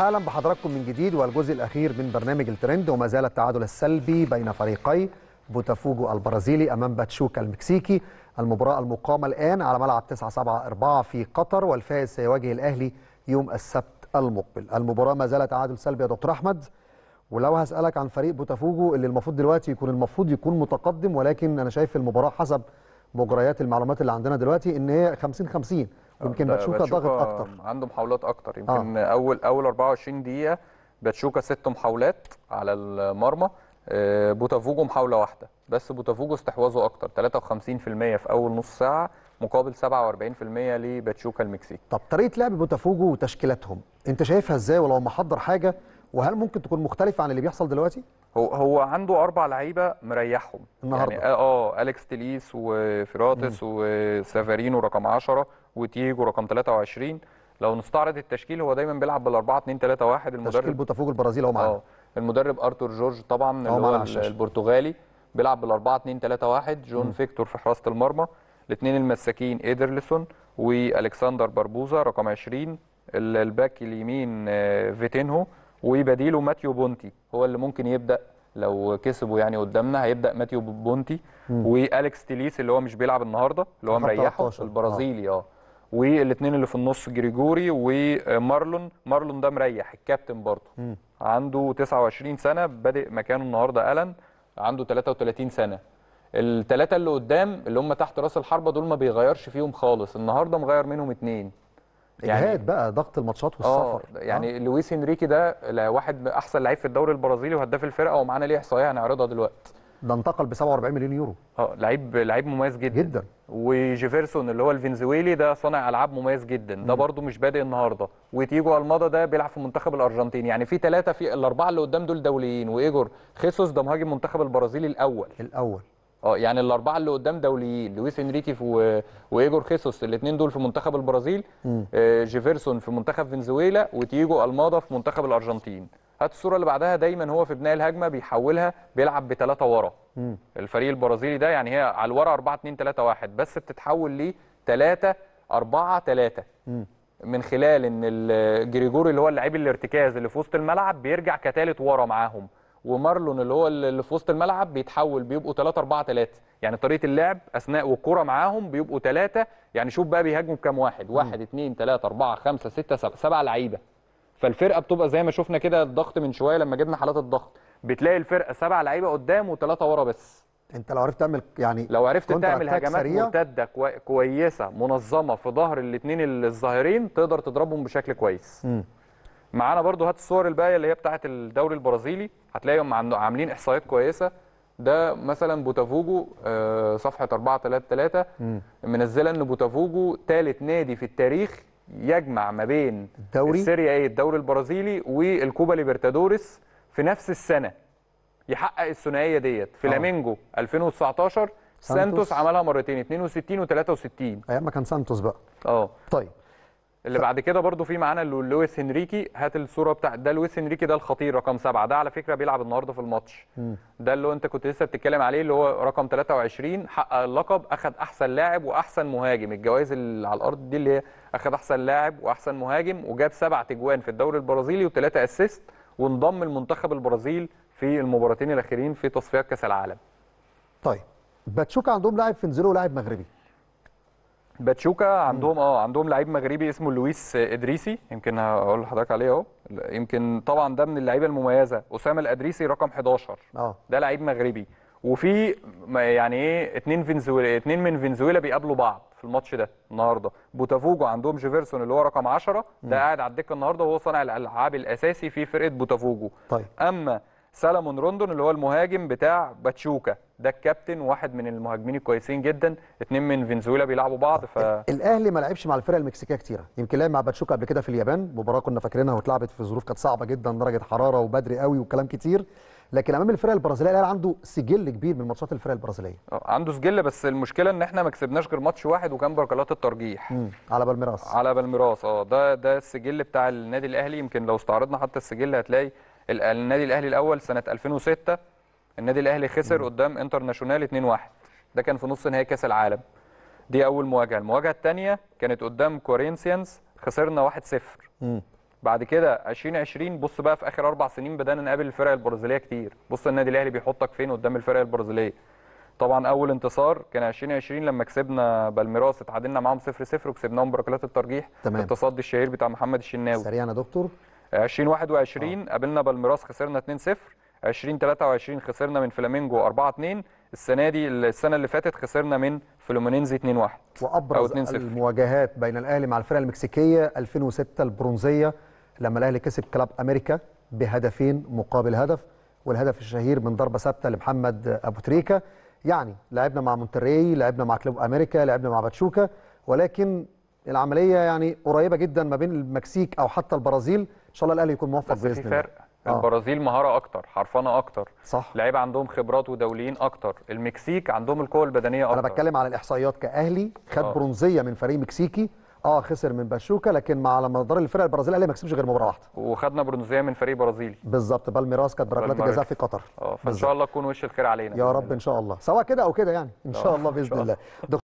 اهلا بحضراتكم من جديد والجزء الاخير من برنامج الترند وما زال التعادل السلبي بين فريقي بوتافوجو البرازيلي امام باتشوكا المكسيكي المباراه المقامه الان على ملعب 9 7 4 في قطر والفائز سيواجه الاهلي يوم السبت المقبل المباراه ما زال تعادل سلبي يا دكتور احمد ولو هسالك عن فريق بوتافوجو اللي المفروض دلوقتي يكون المفروض يكون متقدم ولكن انا شايف المباراه حسب مجريات المعلومات اللي عندنا دلوقتي ان هي 50 50 آه، يمكن باتشوكا ضاغط اكتر عنده محاولات اكتر يمكن آه. اول اول 24 دقيقه باتشوكا ست محاولات على المرمى آه، بوتافوجو محاوله واحده بس بوتافوجو استحواذه اكتر 53% في اول نص ساعه مقابل 47% لباتشوكا المكسيكي طب طريقه لعب بوتافوجو وتشكيلاتهم انت شايفها ازاي ولو محضر حاجه وهل ممكن تكون مختلفه عن اللي بيحصل دلوقتي هو هو عنده اربع لعيبه مريحهم النهارده يعني اه, آه، اليكس تليس وفيراتس وسافارينو رقم 10 وتيجو رقم 23 لو نستعرض التشكيل هو دايما بيلعب بال 4 2 3 1 المدرب تشكيل بوتافوج البرازيل اهو معانا آه، المدرب ارتور جورج طبعا اللي هو البرتغالي بيلعب بال 4 2 3 1 جون م. فيكتور في حراسه المرمى الاثنين المساكين ايدرلسون والكسندر باربوزا رقم 20 الباك اليمين آه، فيتينهو وبديله ماتيو بونتي هو اللي ممكن يبدا لو كسبوا يعني قدامنا هيبدا ماتيو بونتي والكس تيليس اللي هو مش بيلعب النهارده اللي هو مريحه البرازيلي اه والاثنين اللي في النص جريجوري ومارلون مارلون ده مريح الكابتن برضه عنده 29 سنه بادئ مكانه النهارده الن عنده 33 سنه الثلاثه اللي قدام اللي هم تحت راس الحربه دول ما بيغيرش فيهم خالص النهارده مغير منهم اثنين يعني اجهاد بقى ضغط الماتشات آه، والسفر آه يعني آه. لويس انريكي ده واحد احسن لعيب في الدوري البرازيلي وهداف الفرقه ومعانا ليه احصائيه هنعرضها دلوقتي ده انتقل ب 47 مليون يورو اه لعيب لعيب مميز جدا جدا وجيفيرسون اللي هو الفنزويلي ده صانع العاب مميز جدا ده برده مش بادئ النهارده وتيجو الماضي ده بيلعب في منتخب الارجنتين يعني في ثلاثه في الاربعه اللي قدام دول دوليين وايجور خيسوس ده مهاجم منتخب البرازيل الاول الاول اه يعني الاربعه اللي قدام دوليين لويس انريكي و... وايجور خيسوس الاثنين دول في منتخب البرازيل آه جيفيرسون في منتخب فنزويلا وتيجو الماضي في منتخب الارجنتين هات الصوره اللي بعدها دايما هو في بناء الهجمه بيحولها بيلعب بثلاثه ورا الفريق البرازيلي ده يعني هي على الورا 4 2 3 1 بس بتتحول ل 3 4 3 من خلال ان جريجوري اللي هو اللاعب الارتكاز اللي في وسط الملعب بيرجع كثالث ورا معاهم ومارلون اللي هو اللي في وسط الملعب بيتحول بيبقوا 3 4 3 يعني طريقه اللعب اثناء والكره معاهم بيبقوا 3 يعني شوف بقى بيهاجموا بكام واحد 1 2 3 4 5 6 7 لعيبه فالفرقه بتبقى زي ما شفنا كده الضغط من شويه لما جبنا حالات الضغط بتلاقي الفرقه سبع لعيبه قدام وثلاثه ورا بس انت لو عرفت تعمل يعني لو عرفت تعمل هجمات مرتده كويسه منظمه في ظهر الاثنين الظاهرين تقدر تضربهم بشكل كويس معانا برضو هات الصور الباقيه اللي هي بتاعه الدوري البرازيلي هتلاقيهم عاملين احصائيات كويسه ده مثلا بوتافوجو آه، صفحه 433 منزله ان بوتافوجو ثالث نادي في التاريخ يجمع ما بين الدوري السيريا ايه الدوري البرازيلي والكوبا ليبرتادوريس في نفس السنه يحقق الثنائيه ديت فلامينجو آه. 2019 سانتوس, سانتوس عملها مرتين 62 و 63 ايام ما كان سانتوس بقى اه طيب اللي ف... بعد كده برضو في معانا لويس هنريكي هات الصوره بتاع ده لويس هنريكي ده الخطير رقم سبعة ده على فكره بيلعب النهارده في الماتش ده اللي انت كنت لسه بتتكلم عليه اللي هو رقم 23 حقق اللقب اخذ احسن لاعب واحسن مهاجم الجوائز اللي على الارض دي اللي هي اخذ احسن لاعب واحسن مهاجم وجاب سبع تجوان في الدوري البرازيلي وثلاثه اسيست وانضم المنتخب البرازيل في المباراتين الاخيرين في تصفيات كاس العالم طيب باتشوكا عندهم لاعب فنزلو ولاعب مغربي باتشوكا عندهم اه عندهم لعيب مغربي اسمه لويس ادريسي يمكن هقول لحضرتك عليه اهو يمكن طبعا ده من اللعيبه المميزه اسامه الادريسي رقم 11 اه ده لعيب مغربي وفي يعني ايه اثنين فنزويلا اثنين من فنزويلا بيقابلوا بعض في الماتش ده النهارده بوتافوجو عندهم جيفرسون اللي هو رقم 10 ده قاعد على الدكه النهارده وهو صانع الالعاب الاساسي في فرقه بوتافوجو طيب اما سالمون روندون اللي هو المهاجم بتاع باتشوكا ده الكابتن واحد من المهاجمين الكويسين جدا اثنين من فنزويلا بيلعبوا بعض ف الاهلي ما لعبش مع الفرق المكسيكيه كتيره يمكن لعب مع باتشوكا قبل كده في اليابان مباراه كنا فاكرينها واتلعبت في ظروف كانت صعبه جدا درجه حراره وبدري قوي وكلام كتير لكن امام الفرق البرازيليه الاهلي عنده سجل كبير من ماتشات الفرق البرازيليه آه، عنده سجل بس المشكله ان احنا ما كسبناش غير ماتش واحد وكان بركلات الترجيح مم. على بالميراس على بالميراس اه ده ده السجل بتاع النادي الاهلي يمكن لو استعرضنا حتى السجل هتلاقي النادي الاهلي الاول سنه 2006 النادي الاهلي خسر قدام انترناشونال 2-1 ده كان في نص نهائي كاس العالم دي اول مواجهه المواجهه الثانيه كانت قدام كورينثيانز خسرنا 1-0 بعد كده 2020 بص بقى في اخر اربع سنين بدانا نقابل الفرق البرازيليه كتير بص النادي الاهلي بيحطك فين قدام الفرق البرازيليه طبعا اول انتصار كان 2020 لما كسبنا بالميراس اتعادلنا معاهم 0-0 وكسبناهم بركلات الترجيح تمام. التصدي الشهير بتاع محمد الشناوي سريعا يا دكتور 2021 قابلنا بالميراس خسرنا 2-0 2023 خسرنا من فلامينجو 4-2 السنه دي السنه اللي فاتت خسرنا من فلومينينزي 2-1 وابرز أو 2 المواجهات بين الاهلي مع الفرقه المكسيكيه 2006 البرونزيه لما الاهلي كسب كلاب امريكا بهدفين مقابل هدف والهدف الشهير من ضربه ثابته لمحمد ابو تريكه يعني لعبنا مع مونتري لعبنا مع كلوب امريكا لعبنا مع باتشوكا ولكن العمليه يعني قريبه جدا ما بين المكسيك او حتى البرازيل ان شاء الله الاهلي يكون موفق باذن الله آه. البرازيل مهاره اكتر حرفنه اكتر صح لعيبه عندهم خبرات ودوليين اكتر المكسيك عندهم القوه البدنيه اكتر انا بتكلم على الاحصائيات كاهلي خد آه. برونزيه من فريق مكسيكي اه خسر من باشوكا لكن مع على مدار الفرق البرازيليه الاهلي ما كسبش غير مباراه واحده وخدنا برونزيه من فريق برازيلي بالظبط بالميراس كانت بركلات الجزاء في قطر اه فان شاء الله تكون وش الخير علينا يا رب ان شاء الله سواء كده او كده يعني ان آه، شاء الله باذن الله